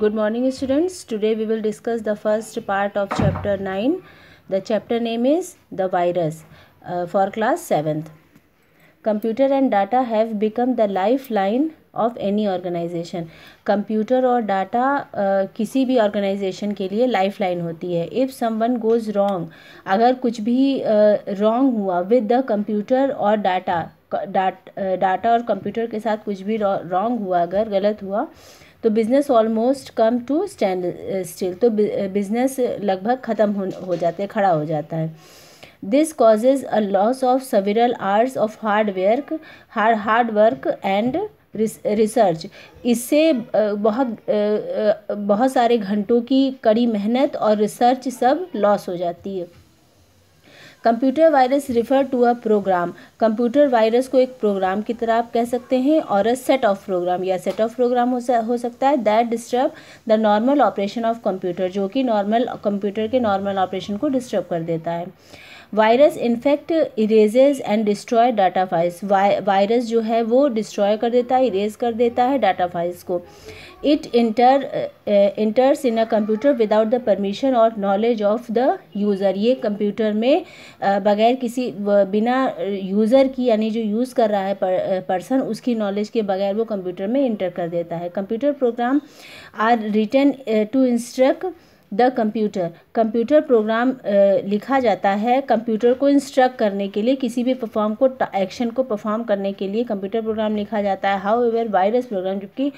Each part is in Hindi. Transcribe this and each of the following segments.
good morning students today we will discuss the first part of chapter nine the chapter name is the virus for class seventh computer and data have become the life line of any organization computer और डाटा किसी भी ऑर्गेनाइजेशन के लिए लाइफ लाइन होती है इफ़ समन गोज़ रॉन्ग अगर कुछ भी रॉन्ग uh, हुआ विद द कंप्यूटर और डाटा डाटा और कंप्यूटर के साथ कुछ भी रॉन्ग हुआ अगर गलत हुआ तो business almost come to stand still तो बिज़नेस uh, लगभग ख़त्म हो, हो जाते खड़ा हो जाता है this causes a loss of several arts of hard work hard hard work and research इससे uh, बहुत uh, बहुत सारे घंटों की कड़ी मेहनत और रिसर्च सब लॉस हो जाती है computer virus refer to a program computer virus को एक प्रोग्राम की तरह आप कह सकते हैं और अ सेट ऑफ प्रोग्राम या सेट ऑफ प्रोग्राम हो, सकता है that disturb the normal operation of computer जो कि नॉर्मल कंप्यूटर के नॉर्मल ऑपरेशन को डिस्टर्ब कर देता है virus infect erases and destroy data files virus जो है वो डिस्ट्रॉय कर देता है इरेज कर देता है डाटा फाइल्स को it enter enters in a computer without the permission और नॉलेज ऑफ द यूज़र ये कंप्यूटर में uh, बगैर किसी बिना यूज़र uh, की यानी जो यूज़ कर रहा है पर्सन uh, उसकी नॉलेज के बगैर वो कंप्यूटर में इंटर कर देता है computer program are written to instruct the computer computer program लिखा जाता है कंप्यूटर को इंस्ट्रक्ट करने के लिए किसी भी परफॉर्म को एक्शन को परफॉर्म करने के लिए कंप्यूटर प्रोग्राम लिखा जाता है हाउ एवर वायरस प्रोग्राम जबकि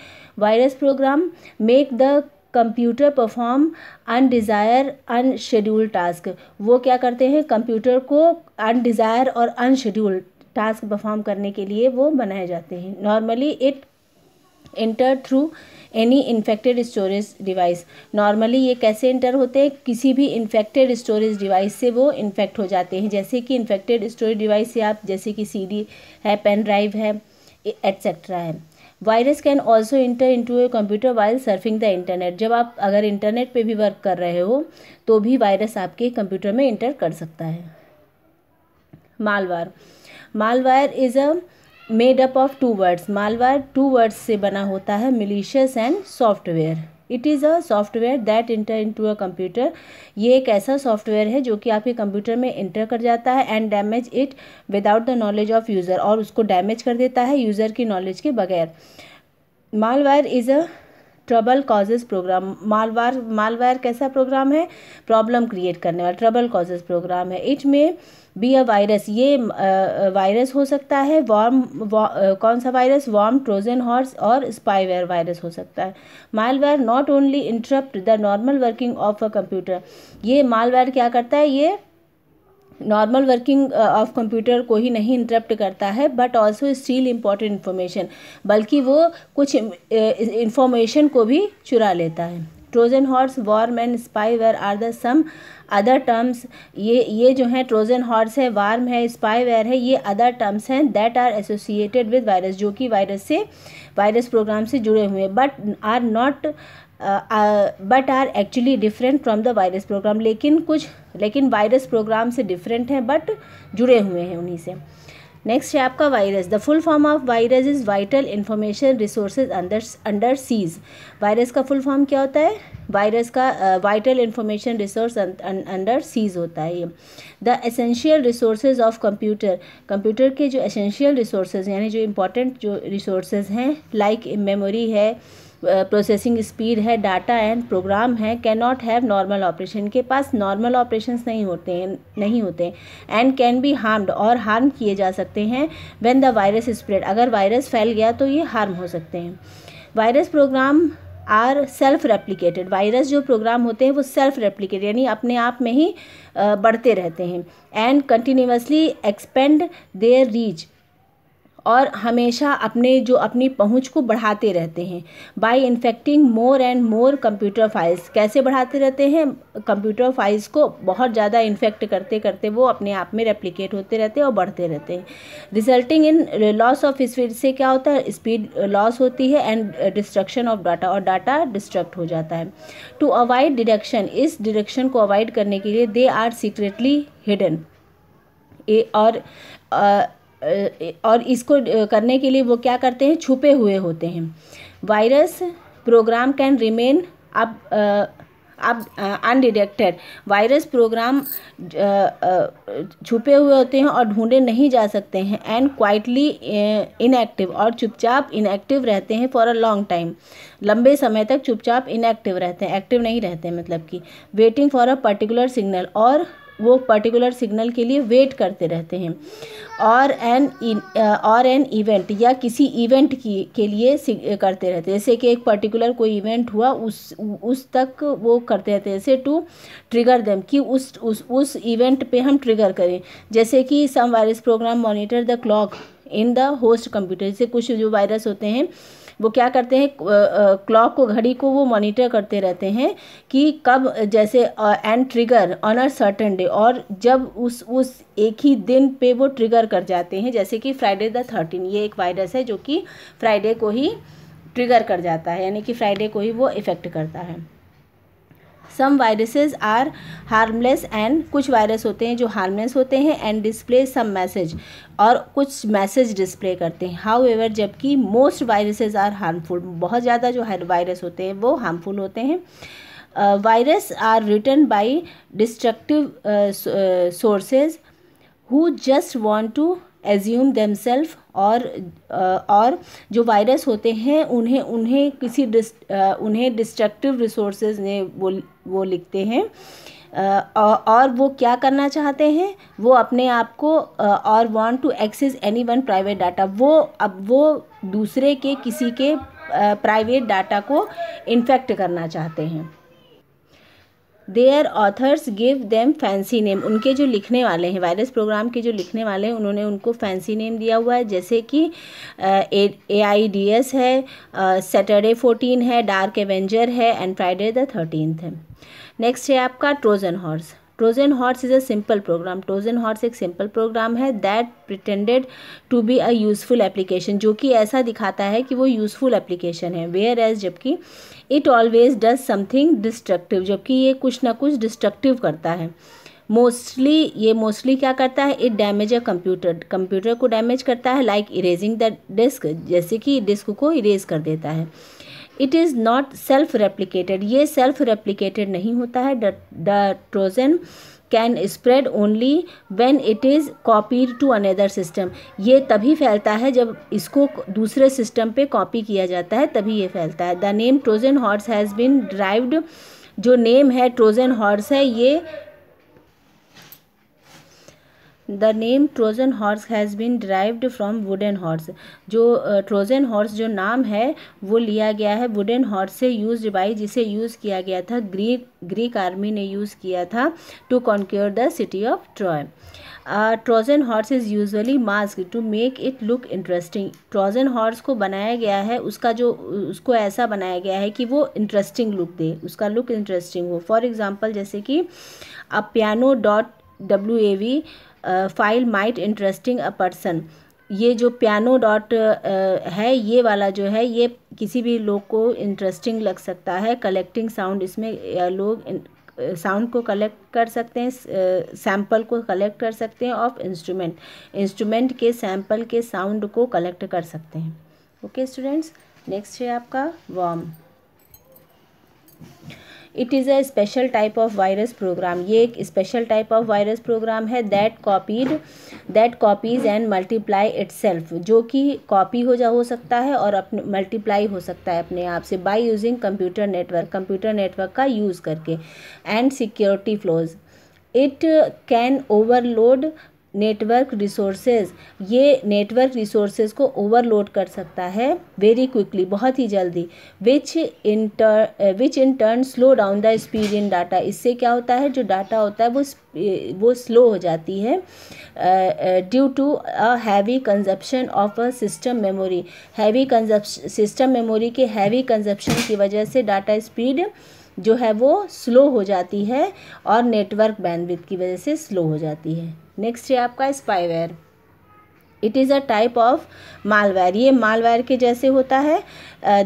virus program make the computer perform undesire unschedule task वो क्या करते हैं कंप्यूटर को अनडिज़ायर और अनशेड्यूल टास्क परफॉर्म करने के लिए वो बनाए जाते हैं normally it enter through any infected storage device normally ये कैसे इंटर होते हैं किसी भी इन्फेक्टेड स्टोरेज डिवाइस से वो इन्फेक्ट हो जाते हैं जैसे कि इन्फेक्टेड स्टोरेज डिवाइस से आप जैसे कि सीडी है पेन ड्राइव है एट्सेट्रा है virus can also enter into a computer while surfing the internet जब आप अगर इंटरनेट पे भी वर्क कर रहे हो तो भी वायरस आपके कंप्यूटर में इंटर कर सकता है malware malware is a made up of two words malware two words से बना होता है malicious and software it is a software that enter in to a computer ये एक ऐसा सॉफ्टवेयर है जो कि आपके कंप्यूटर में इंटर कर जाता है and damage it without the knowledge of user और उसको डैमेज कर देता है यूज़र की नॉलेज के बगैर malware is a trouble causes program malware malware कैसा प्रोग्राम है प्रॉब्लम क्रिएट करने वाला ट्रबल कॉजेज प्रोग्राम है it may be a virus ये वायरस हो सकता है वार्म वा, कौन सा वायरस वार्म ट्रोजन हॉर्स और स्पाईवेयर वायरस हो सकता है malware not only interrupt the normal working of a computer ये मालवेयर क्या करता है ये नॉर्मल वर्किंग ऑफ कंप्यूटर को ही नहीं इंटरप्ट करता है but also steal important information बल्कि वो कुछ इंफॉर्मेशन को भी चुरा लेता है Trojan horse worm and spyware are the some other terms ये ये जो है ट्रोजन हॉर्स है वार्म है स्पाईवेयर है ये अदर टर्म्स हैं that are associated with virus जो कि वायरस से वायरस प्रोग्राम से जुड़े हुए हैं but are not but are actually different from the virus program लेकिन कुछ लेकिन वायरस प्रोग्राम से डिफरेंट हैं बट जुड़े हुए हैं उन्हीं से नेक्स्ट है आपका virus the full form of virus is vital information resource under under seize virus का फुल फॉर्म क्या होता है वायरस का vital information resource under seize होता है ये the essential resources of computer computer के जो एसेंशियल रिसोर्सेज यानी जो इम्पोर्टेंट जो रिसोर्सेज हैं लाइक मेमोरी है प्रोसेसिंग स्पीड है डाटा एंड प्रोग्राम है can not have normal operation के पास नॉर्मल ऑपरेशंस नहीं होते हैं नहीं होते एंड कैन बी हार्म्ड और हार्म किए जा सकते हैं व्हेन द वायरस स्प्रेड अगर वायरस फैल गया तो ये हार्म हो सकते हैं virus program are self replicated virus जो प्रोग्राम होते हैं वो सेल्फ रेप्लिकेटेड यानी अपने आप में ही बढ़ते रहते हैं and continuously expand their reach और हमेशा अपने जो अपनी पहुंच को बढ़ाते रहते हैं by infecting more and more computer files कैसे बढ़ाते रहते हैं कंप्यूटर फाइल्स को बहुत ज़्यादा इन्फेक्ट करते करते वो अपने आप में रेप्लिकेट होते रहते हैं और बढ़ते रहते हैं resulting in loss of speed से क्या होता है स्पीड लॉस होती है एंड डिस्ट्रक्शन ऑफ डाटा और डाटा डिस्ट्रक्ट हो जाता है टू अवॉइड डिडक्शन इस डिडक्शन को अवॉइड करने के लिए they are secretly hidden a और और इसको करने के लिए वो क्या करते हैं छुपे हुए होते हैं वायरस प्रोग्राम कैन रिमेन अब अब अनडिटेक्टेड वायरस प्रोग्राम छुपे हुए होते हैं और ढूंढे नहीं जा सकते हैं एंड क्वाइटली इनएक्टिव और चुपचाप इनएक्टिव रहते हैं फॉर अ लॉन्ग टाइम लंबे समय तक चुपचाप इनएक्टिव रहते हैं एक्टिव नहीं रहते हैं मतलब कि waiting for a particular signal और वो पर्टिकुलर सिग्नल के लिए वेट करते रहते हैं और एन uh, और एन इवेंट या किसी इवेंट की के लिए uh, करते रहते हैं जैसे कि एक पर्टिकुलर कोई इवेंट हुआ उस उस तक वो करते रहते हैं जैसे टू ट्रिगर देम कि उस उस उस इवेंट पे हम ट्रिगर करें जैसे कि some virus program monitor the clock in the host computer जैसे कुछ जो वायरस होते हैं वो क्या करते हैं क्लॉक को घड़ी को वो मॉनिटर करते रहते हैं कि कब जैसे and trigger on a certain day और जब उस उस एक ही दिन पे वो ट्रिगर कर जाते हैं जैसे कि फ्राइडे द थर्टीन ये एक वायरस है जो कि फ्राइडे को ही ट्रिगर कर जाता है यानी कि फ्राइडे को ही वो इफ़ेक्ट करता है some viruses are harmless and कुछ वायरस होते हैं जो हार्मलेस होते हैं एंड डिस्प्ले सम मैसेज और कुछ मैसेज डिस्प्ले करते हैं हाउ एवर जबकि मोस्ट वायरसेज आर हार्मफुल बहुत ज़्यादा जो वायरस होते हैं वो हार्मफुल होते हैं virus are written by destructive sources who just want to assume self और uh, और जो वायरस होते हैं उन्हें उन्हें किसी डिस्ट uh, उन्हें डिस्ट्रक्टिव रिसोर्सेज ने बोल वो लिखते हैं और वो क्या करना चाहते हैं वो अपने आप को और want to access any one private data वो अब वो दूसरे के किसी के प्राइवेट डाटा को इन्फेक्ट करना चाहते हैं their authors give them fancy name उनके जो लिखने वाले हैं वायरस प्रोग्राम के जो लिखने वाले हैं उन्होंने उनको फैंसी नेम दिया हुआ है जैसे कि ए आई डी एस है सैटरडे फोर्टीन है डार्क एवेंजर है एंड फ्राइडे द थर्टीनथ है नेक्स्ट है आपका Trojan horse Trojan horse is a simple program Trojan horse एक सिंपल प्रोग्राम है that pretended to be a useful application जो कि ऐसा दिखाता है कि वो यूज़फुल एप्लीकेशन है वेयर एज जबकि it always does something destructive जबकि ये कुछ ना कुछ डिस्ट्रक्टिव करता है मोस्टली ये मोस्टली क्या करता है it damage a computer computer को डैमेज करता है लाइक इरेजिंग द डिस्क जैसे कि डिस्क को इरेज कर देता है it is not self replicated ये सेल्फ रेप्लिकेटेड नहीं होता है the Trojan can spread only when it is copied to another system ये तभी फैलता है जब इसको दूसरे सिस्टम पे कॉपी किया जाता है तभी ये फैलता है the name Trojan horse has been derived जो नेम है ट्रोजन हॉर्स है ये the name Trojan horse has been derived from wooden horse जो ट्रोजन uh, हॉर्स जो नाम है वो लिया गया है वुडन हॉर्स से यूज बाई जिसे यूज़ किया गया था ग्रीक ग्रीक आर्मी ने यूज़ किया था to conquer the city of Troy Trojan horse is usually mask to make it look interesting Trojan horse को बनाया गया है उसका जो उसको ऐसा बनाया गया है कि वो इंटरेस्टिंग लुक दे उसका लुक इंटरेस्टिंग हो फॉर एग्ज़ाम्पल जैसे कि a piano dot W A V file might interesting a person ये जो पियानो डॉट है ये वाला जो है ये किसी भी लोग को इंटरेस्टिंग लग सकता है कलेक्टिंग साउंड इसमें लोग साउंड को कलेक्ट कर सकते हैं सैम्पल को कलेक्ट कर सकते हैं ऑफ इंस्ट्रूमेंट इंस्ट्रूमेंट के सैंपल के साउंड को कलेक्ट कर सकते हैं ओके स्टूडेंट्स नेक्स्ट है आपका worm it is a special type of virus program ये एक special type of virus program है that copied that copies and multiply it जो कि कॉपी हो जा हो सकता है और अपने मल्टीप्लाई हो सकता है अपने आप से by using computer network computer network का यूज़ करके and security flaws it can overload network resources ये नेटवर्क रिसोर्सेज को ओवरलोड कर सकता है वेरी क्विकली बहुत ही जल्दी which enter which in turn slow down the speed in data इससे क्या होता है जो डाटा होता है वो वो स्लो हो जाती है due to a heavy consumption of a system memory heavy consumption system memory के हैवी कंजप्शन की वजह से डाटा स्पीड जो है वो स्लो हो जाती है और नेटवर्क बैंडविड्थ की वजह से स्लो हो जाती है नेक्स्ट है आपका spyware it is a type of malware ये मालवेयर के जैसे होता है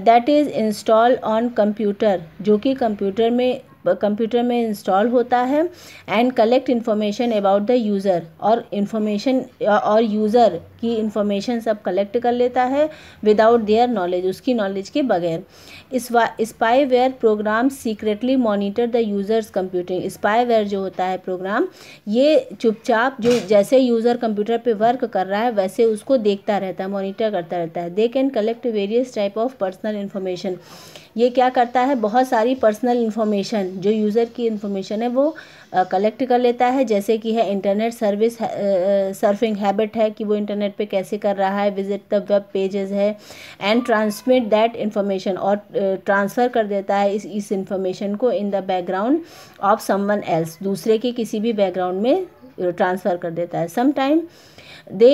that is install on computer जो कि कंप्यूटर में कंप्यूटर में इंस्टॉल होता है and collect information about the user और इन्फॉर्मेशन और यूज़र की इन्फॉर्मेशन सब कलेक्ट कर लेता है विदाउट देयर नॉलेज उसकी नॉलेज के बगैर spyware program secretly monitor the user's computing spyware जो होता है प्रोग्राम ये चुपचाप जो जैसे यूज़र कंप्यूटर पे वर्क कर रहा है वैसे उसको देखता रहता है मॉनिटर करता रहता है they can collect various type of personal information ये क्या करता है बहुत सारी पर्सनल इन्फॉर्मेशन जो यूज़र की इन्फॉर्मेशन है वो कलेक्ट कर लेता है जैसे कि है इंटरनेट सर्विस सर्फिंग हैबिट है कि वो इंटरनेट पे कैसे कर रहा है विजिट द वेब पेजेस है एंड ट्रांसमिट दैट इन्फॉर्मेशन और ट्रांसफ़र कर देता है इस इस इन्फॉर्मेशन को in the background of someone else दूसरे के किसी भी बैकग्राउंड में ट्रांसफ़र कर देता है sometime they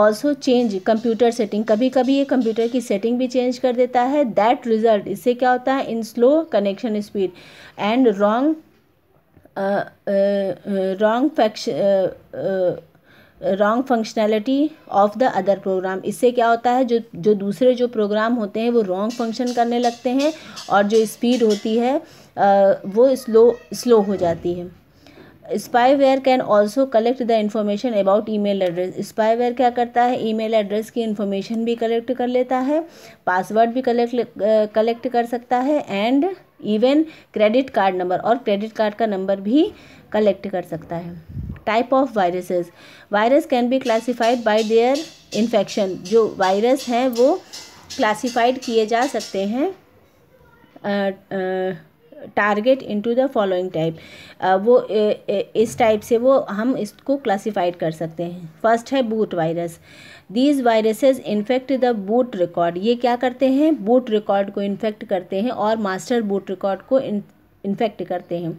also change computer setting कभी कभी ये कंप्यूटर की सेटिंग भी चेंज कर देता है दैट रिजल्ट इससे क्या होता है in slow connection speed and wrong wrong फैक्श wrong functionality of the other program इससे क्या होता है जो जो दूसरे जो प्रोग्राम होते हैं वो रॉन्ग फंक्शन करने लगते हैं और जो स्पीड होती है uh, वो स्लो स्लो हो जाती है spyware can also collect the information about email address spyware क्या करता है ई मेल एड्रेस की इन्फॉर्मेशन भी कलेक्ट कर लेता है पासवर्ड भी कलेक्ट कलेक्ट कर सकता है and even credit card number और क्रेडिट कार्ड का नंबर भी कलेक्ट कर सकता है type of viruses virus can be classified by their infection जो वायरस हैं वो क्लासीफाइड किए जा सकते हैं target into the following type वो ए, ए, इस टाइप से वो हम इसको क्लासिफाइड कर सकते हैं फर्स्ट है boot virus these viruses infect the boot record ये क्या करते हैं बूट रिकॉर्ड को इन्फेक्ट करते हैं और मास्टर बूट रिकॉर्ड को इन्फेक्ट करते हैं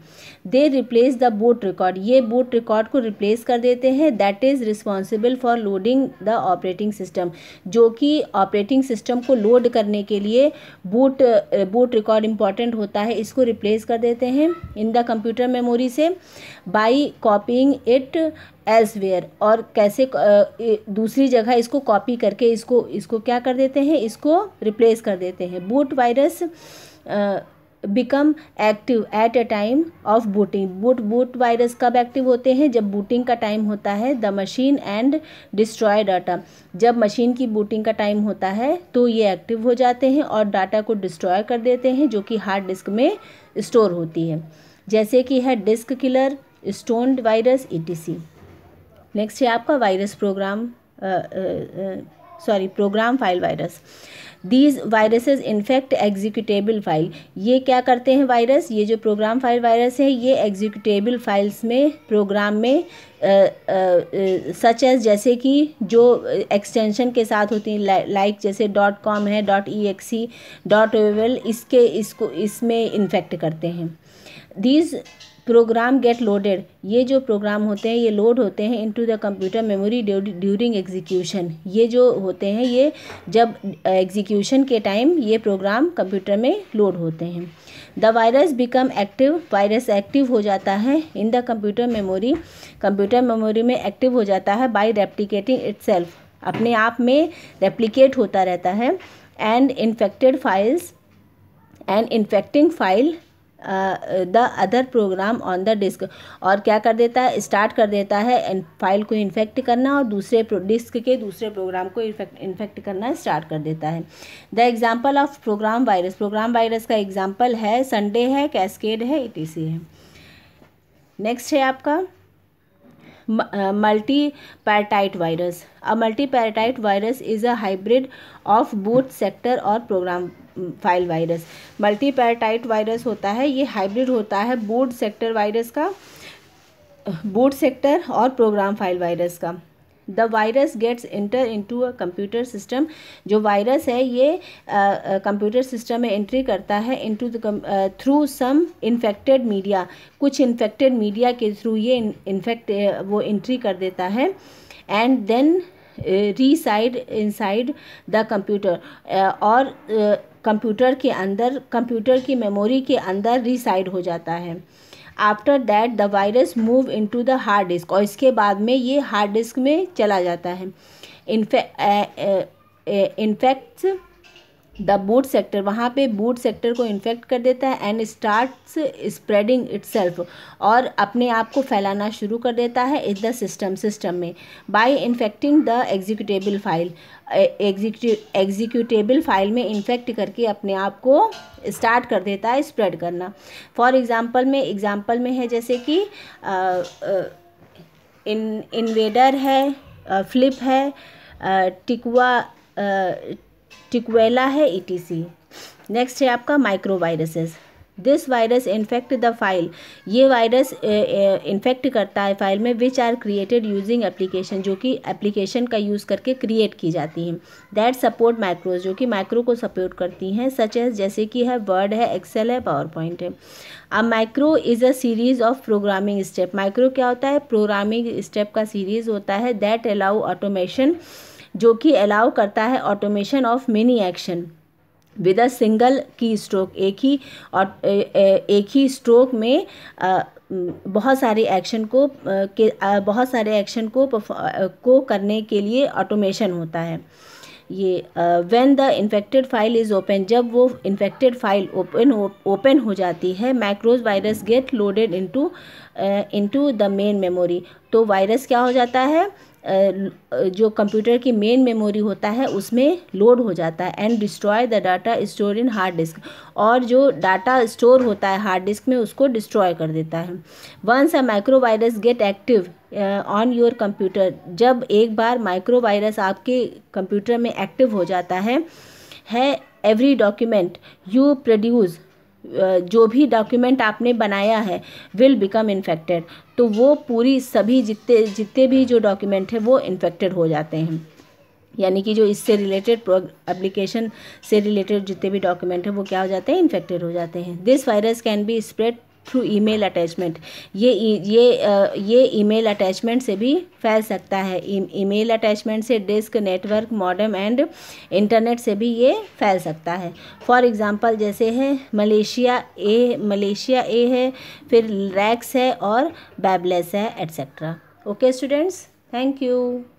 they replace the boot record ये बोट रिकॉर्ड को रिप्लेस कर देते हैं that is responsible for loading the operating system जो कि ऑपरेटिंग सिस्टम को लोड करने के लिए बोट बोट रिकॉर्ड इंपॉर्टेंट होता है इसको रिप्लेस कर देते हैं इन द कंप्यूटर मेमोरी से बाई कॉपिंग इट एल्सवेयर और कैसे दूसरी जगह इसको कॉपी करके इसको इसको क्या कर देते हैं इसको रिप्लेस कर देते हैं boot virus become active at a time of booting boot boot virus कब एक्टिव होते हैं जब बूटिंग का टाइम होता है the machine and destroy data जब मशीन की बूटिंग का टाइम होता है तो ये एक्टिव हो जाते हैं और डाटा को डिस्ट्रॉय कर देते हैं जो कि हार्ड डिस्क में स्टोर होती है जैसे कि है disk killer stone virus E T C next है आपका virus program sorry program file virus these viruses infect executable file ये क्या करते हैं वायरस ये जो प्रोग्राम फाइल वायरस है ये एग्जीक्यूटेबल फाइल्स में प्रोग्राम में सच एज जैसे कि जो एक्सटेंशन के साथ होती हैं लाइक जैसे डॉट कॉम है dot exe dot oval इसके इसको इसमें इन्फेक्ट करते हैं दीज प्रोग्राम गेट लोडेड ये जो प्रोग्राम होते हैं ये लोड होते हैं into the computer memory during execution ये जो होते हैं ये जब एग्जीक्यूशन के टाइम ये प्रोग्राम कंप्यूटर में लोड होते हैं the virus become active virus active हो जाता है in the computer memory computer memory में एक्टिव हो जाता है बाई रेप्लीकेटिंग इट्सेल्फ अपने आप में रेप्लीकेट होता रहता है and infected files and infecting file the other program on the disk और क्या कर देता है स्टार्ट कर देता है फाइल को इन्फेक्ट करना और दूसरे डिस्क के दूसरे प्रोग्राम को इन्फेक्ट इन्फेक्ट करना स्टार्ट कर देता है the example of program virus program virus का एग्जाम्पल है संडे है कैस्केड है ई है नेक्स्ट है आपका multipartite virus a multipartite virus is a hybrid of boot sector और program file virus multipartite virus होता है ये हाइब्रिड होता है बोर्ड सेक्टर वायरस का बोर्ड सेक्टर और प्रोग्राम फाइल वायरस का the virus gets enter into a computer system जो वायरस है ये कंप्यूटर सिस्टम में एंट्री करता है into the through some infected media कुछ इन्फेक्टेड मीडिया के थ्रू ये इन्फेक्ट वो एंट्री कर देता है and then reside inside the computer और कंप्यूटर के अंदर कंप्यूटर की मेमोरी के अंदर रिसाइड हो जाता है after that the virus move in to the hard disk और इसके बाद में ये हार्ड डिस्क में चला जाता है इनफैक्ट द बूट सेक्टर वहाँ पे बूट सेक्टर को इन्फेक्ट कर देता है एंड स्टार्ट स्प्रेडिंग सेल्फ और अपने आप को फैलाना शुरू कर देता है इस द सिस्टम सिस्टम में by infecting the executable file executable file में इन्फेक्ट करके अपने आप को स्टार्ट कर देता है स्प्रेड करना फॉर एग्ज़ाम्पल में एग्ज़ाम्पल में है जैसे कि इन इन्वेडर है फ्लिप है टिकुआ टिकुएला है ई नेक्स्ट है आपका macro viruses this virus infect the file ये वायरस इन्फेक्ट करता है फाइल में which are created using application जो कि एप्लीकेशन का यूज़ करके क्रिएट की जाती हैं दैट सपोर्ट माइक्रोज जो कि माइक्रो को सपोर्ट करती हैं सच एज जैसे कि है वर्ड है एक्सेल है पावर पॉइंट है अब macro is a series of programming step macro क्या होता है प्रोग्रामिंग स्टेप का सीरीज होता है दैट अलाउ ऑटोमेशन जो कि अलाउ करता है automation of many action with a single keystroke एक ही और एक ही स्ट्रोक में बहुत सारे एक्शन को के बहुत सारे एक्शन को को करने के लिए ऑटोमेशन होता है ये when the infected file is open जब वो इन्फेक्टेड फाइल ओपन ओपन हो जाती है macros virus get loaded into into the main memory तो वायरस क्या हो जाता है जो कंप्यूटर की मेन मेमोरी होता है उसमें लोड हो जाता है and destroy the data store in hard disk और जो डाटा स्टोर होता है हार्ड डिस्क में उसको डिस्ट्रॉय कर देता है once a macro virus get active on your computer जब एक बार माइक्रो वायरस आपके कंप्यूटर में एक्टिव हो जाता है है एवरी डॉक्यूमेंट यू प्रोड्यूस जो भी डॉक्यूमेंट आपने बनाया है विल बिकम इन्फेक्टेड तो वो पूरी सभी जितने जितने भी जो डॉक्यूमेंट है वो इन्फेक्टेड हो जाते हैं यानी कि जो इससे रिलेटेड एप्लीकेशन से रिलेटेड जितने भी डॉक्यूमेंट है वो क्या हो जाते हैं इन्फेक्टेड हो जाते हैं this virus can be spread through email attachment ये e, ये ये ईमेल अटैचमेंट से भी फैल सकता है ईमेल e, अटैचमेंट से disk network modem and internet से भी ये फैल सकता है फॉर एग्ज़ाम्पल जैसे है मलेशिया ए मलेशिया ए है फिर रैक्स है और बैबलेस है etcetera okay students thank you